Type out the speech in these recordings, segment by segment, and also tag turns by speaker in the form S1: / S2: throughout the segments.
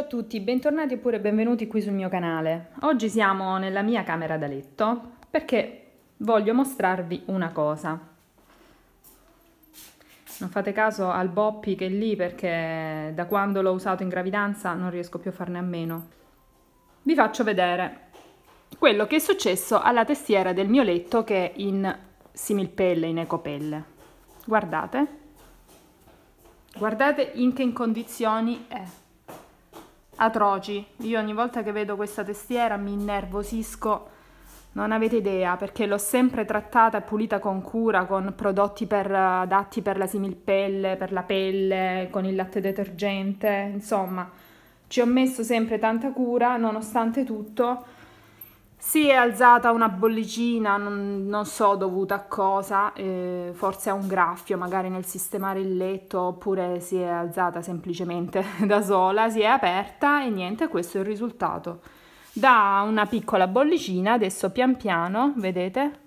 S1: Ciao a tutti, bentornati oppure benvenuti qui sul mio canale. Oggi siamo nella mia camera da letto perché voglio mostrarvi una cosa. Non fate caso al Boppi che è lì perché da quando l'ho usato in gravidanza non riesco più a farne a meno. Vi faccio vedere quello che è successo alla testiera del mio letto che è in similpelle, in ecopelle. Guardate. Guardate in che condizioni è atroci. Io ogni volta che vedo questa testiera mi innervosisco, non avete idea, perché l'ho sempre trattata e pulita con cura, con prodotti per, adatti per la similpelle, per la pelle, con il latte detergente, insomma, ci ho messo sempre tanta cura, nonostante tutto si è alzata una bollicina, non, non so dovuta a cosa, eh, forse a un graffio, magari nel sistemare il letto, oppure si è alzata semplicemente da sola, si è aperta e niente, questo è il risultato. Da una piccola bollicina, adesso pian piano, vedete,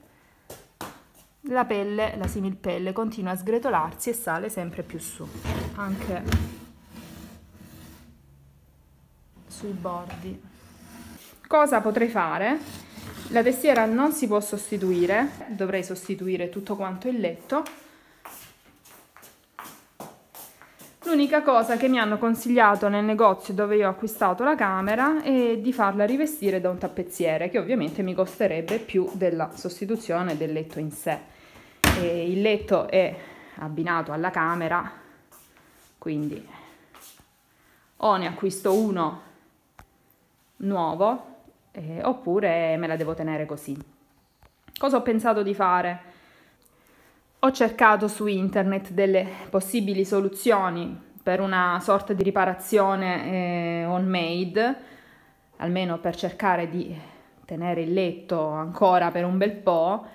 S1: la pelle, la similpelle, continua a sgretolarsi e sale sempre più su, anche sui bordi. Cosa potrei fare? La testiera non si può sostituire, dovrei sostituire tutto quanto il letto. L'unica cosa che mi hanno consigliato nel negozio dove io ho acquistato la camera è di farla rivestire da un tappezziere, che ovviamente mi costerebbe più della sostituzione del letto in sé. E il letto è abbinato alla camera, quindi o ne acquisto uno nuovo eh, oppure me la devo tenere così. Cosa ho pensato di fare? Ho cercato su internet delle possibili soluzioni per una sorta di riparazione eh, on-made, almeno per cercare di tenere il letto ancora per un bel po',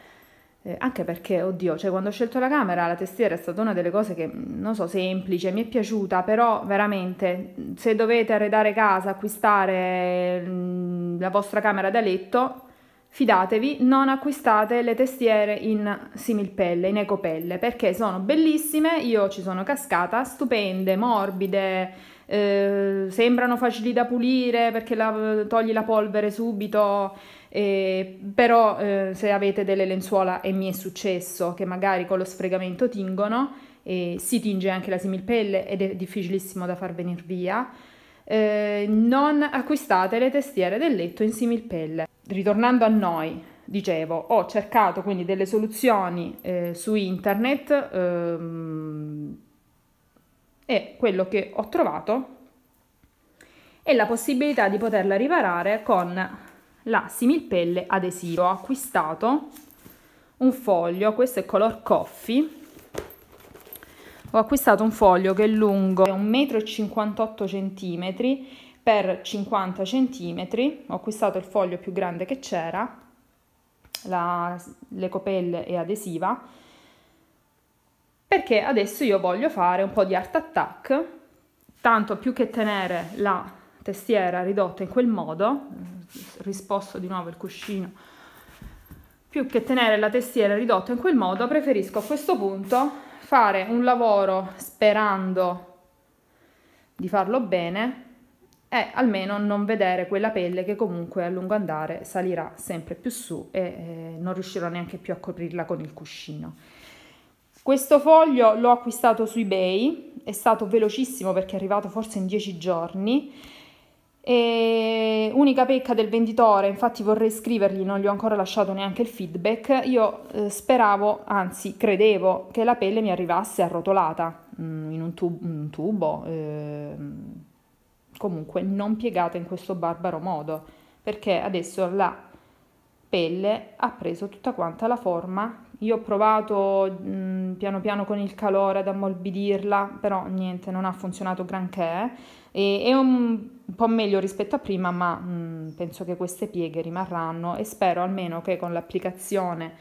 S1: eh, anche perché, oddio, cioè quando ho scelto la camera la tastiera è stata una delle cose che, mm, non so, semplice, mi è piaciuta, però veramente mm, se dovete arredare casa, acquistare mh, mm, la vostra camera da letto, fidatevi, non acquistate le testiere in similpelle, in ecopelle, perché sono bellissime, io ci sono cascata, stupende, morbide, eh, sembrano facili da pulire perché la, togli la polvere subito, eh, però eh, se avete delle lenzuola, e mi è successo, che magari con lo sfregamento tingono, si tinge anche la similpelle ed è difficilissimo da far venire via, eh, non acquistate le testiere del letto in similpelle. Ritornando a noi, dicevo, ho cercato quindi delle soluzioni eh, su internet ehm, e quello che ho trovato è la possibilità di poterla riparare con la similpelle adesiva. Ho acquistato un foglio, questo è color coffee, ho acquistato un foglio che è lungo 1,58 m per 50 cm, ho acquistato il foglio più grande che c'era, l'ecopelle è adesiva, perché adesso io voglio fare un po' di art attack, tanto più che tenere la testiera ridotta in quel modo, eh, risposto di nuovo il cuscino, più che tenere la testiera ridotta in quel modo, preferisco a questo punto fare un lavoro sperando di farlo bene e almeno non vedere quella pelle che comunque a lungo andare salirà sempre più su e eh, non riuscirò neanche più a coprirla con il cuscino. Questo foglio l'ho acquistato su eBay, è stato velocissimo perché è arrivato forse in 10 giorni. E unica pecca del venditore, infatti vorrei scrivergli, non gli ho ancora lasciato neanche il feedback. Io eh, speravo, anzi credevo, che la pelle mi arrivasse arrotolata mh, mm, in un, tub- un tubo, eh, comunque non piegata in questo barbaro modo, perché adesso la pelle ha preso tutta quanta la forma io ho provato mh, mm, piano piano con il calore ad ammorbidirla, però niente, non ha funzionato granché. E, è un po' meglio rispetto a prima, ma mh, mm, penso che queste pieghe rimarranno e spero almeno che con l'applicazione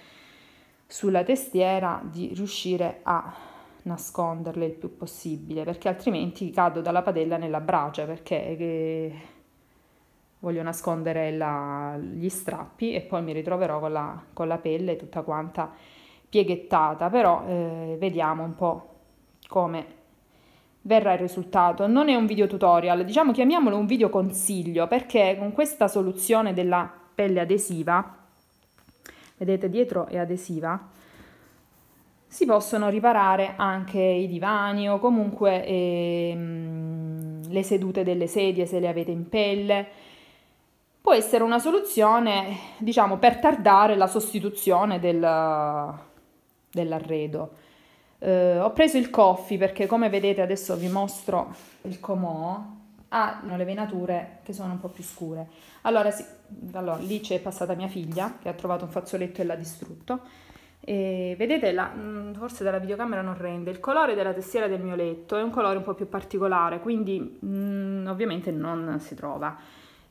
S1: sulla testiera di riuscire a nasconderle il più possibile, perché altrimenti cado dalla padella nella brace, perché... Eh, voglio nascondere la, gli strappi e poi mi ritroverò con la, con la pelle tutta quanta pieghettata, però eh, vediamo un po' come verrà il risultato. Non è un video tutorial, diciamo chiamiamolo un video consiglio perché con questa soluzione della pelle adesiva, vedete dietro è adesiva, si possono riparare anche i divani o comunque ehm, le sedute delle sedie se le avete in pelle, può essere una soluzione, diciamo, per tardare la sostituzione del, dell'arredo. Eh, ho preso il coffee perché come vedete adesso vi mostro il comò ha ah, le venature che sono un po' più scure. Allora, sì, allora lì c'è passata mia figlia che ha trovato un fazzoletto e l'ha distrutto. E vedete, la, mm, forse dalla videocamera non rende, il colore della tessiera del mio letto è un colore un po' più particolare, quindi mh, mm, ovviamente non si trova.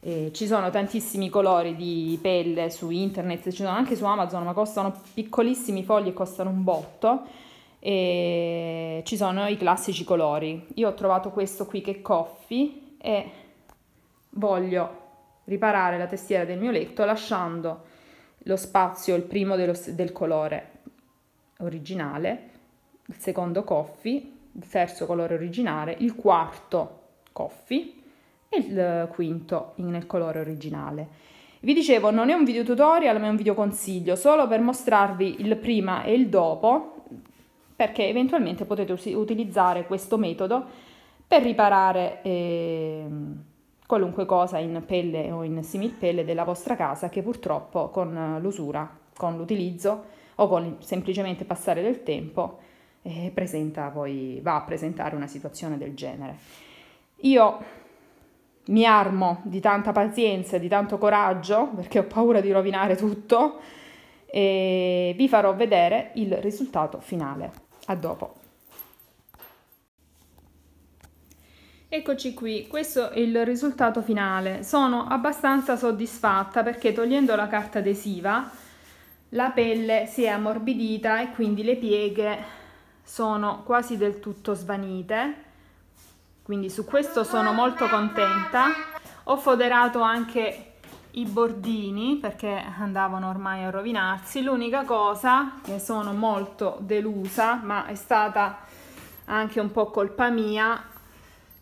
S1: Eh, ci sono tantissimi colori di pelle su internet, ci sono anche su Amazon, ma costano piccolissimi fogli e costano un botto. E ci sono i classici colori. Io ho trovato questo qui che è coffee e voglio riparare la testiera del mio letto lasciando lo spazio, il primo dello, del colore originale, il secondo coffee, il terzo colore originale, il quarto coffee e il quinto nel colore originale. Vi dicevo, non è un video tutorial, ma è un video consiglio, solo per mostrarvi il prima e il dopo, perché eventualmente potete utilizzare questo metodo per riparare eh, qualunque cosa in pelle o in similpelle della vostra casa che purtroppo con l'usura, con l'utilizzo o con semplicemente passare del tempo eh, presenta poi, va a presentare una situazione del genere. Io mi armo di tanta pazienza, e di tanto coraggio, perché ho paura di rovinare tutto, e vi farò vedere il risultato finale. A dopo. Eccoci qui, questo è il risultato finale. Sono abbastanza soddisfatta perché togliendo la carta adesiva la pelle si è ammorbidita e quindi le pieghe sono quasi del tutto svanite quindi su questo sono molto contenta ho foderato anche i bordini perché andavano ormai a rovinarsi l'unica cosa che sono molto delusa ma è stata anche un po' colpa mia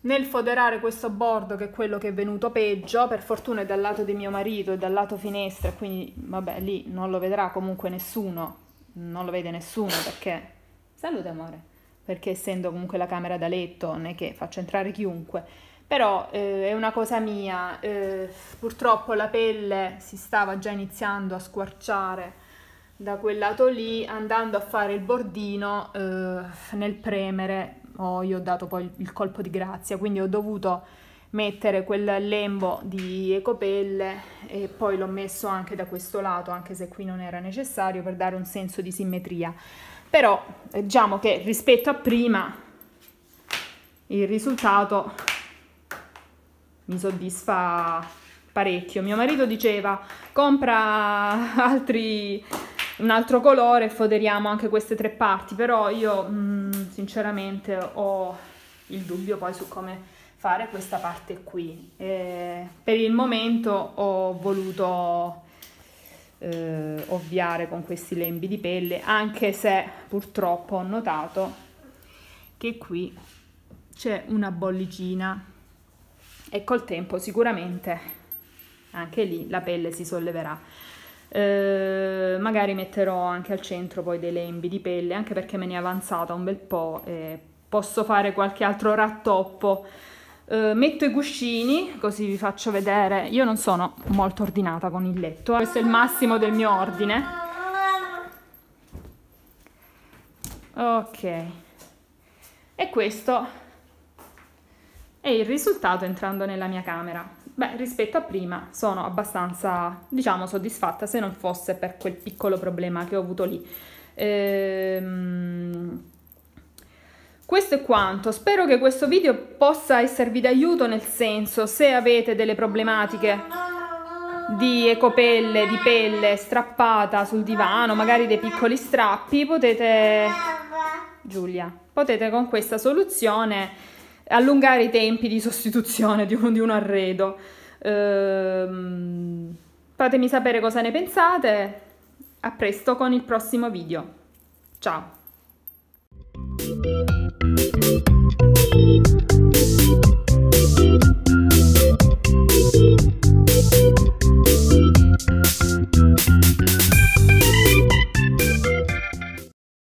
S1: nel foderare questo bordo che è quello che è venuto peggio per fortuna è dal lato di mio marito e dal lato finestra quindi vabbè lì non lo vedrà comunque nessuno non lo vede nessuno perché salute amore perché essendo comunque la camera da letto non è che faccio entrare chiunque, però eh, è una cosa mia, eh, purtroppo la pelle si stava già iniziando a squarciare da quel lato lì, andando a fare il bordino eh, nel premere, oh, io ho dato poi il, colpo di grazia, quindi ho dovuto mettere quel lembo di ecopelle e poi l'ho messo anche da questo lato, anche se qui non era necessario, per dare un senso di simmetria però eh, diciamo che rispetto a prima il risultato mi soddisfa parecchio. Mio marito diceva compra altri, un altro colore e foderiamo anche queste tre parti, però io mh, mm, sinceramente ho il dubbio poi su come fare questa parte qui. E eh, per il momento ho voluto eh, ovviare con questi lembi di pelle, anche se purtroppo ho notato che qui c'è una bollicina e col tempo sicuramente anche lì la pelle si solleverà. Eh, magari metterò anche al centro poi dei lembi di pelle, anche perché me ne è avanzata un bel po' e posso fare qualche altro rattoppo Uh, metto i cuscini, così vi faccio vedere. Io non sono molto ordinata con il letto. Eh. Questo è il massimo del mio ordine. Ok. E questo è il risultato entrando nella mia camera. Beh, rispetto a prima sono abbastanza, diciamo, soddisfatta se non fosse per quel piccolo problema che ho avuto lì. Ehm... Questo è quanto, spero che questo video possa esservi d'aiuto nel senso se avete delle problematiche di ecopelle, di pelle strappata sul divano, magari dei piccoli strappi, potete Giulia, potete con questa soluzione allungare i tempi di sostituzione di un, di un arredo. Ehm, fatemi sapere cosa ne pensate. A presto con il prossimo video. Ciao!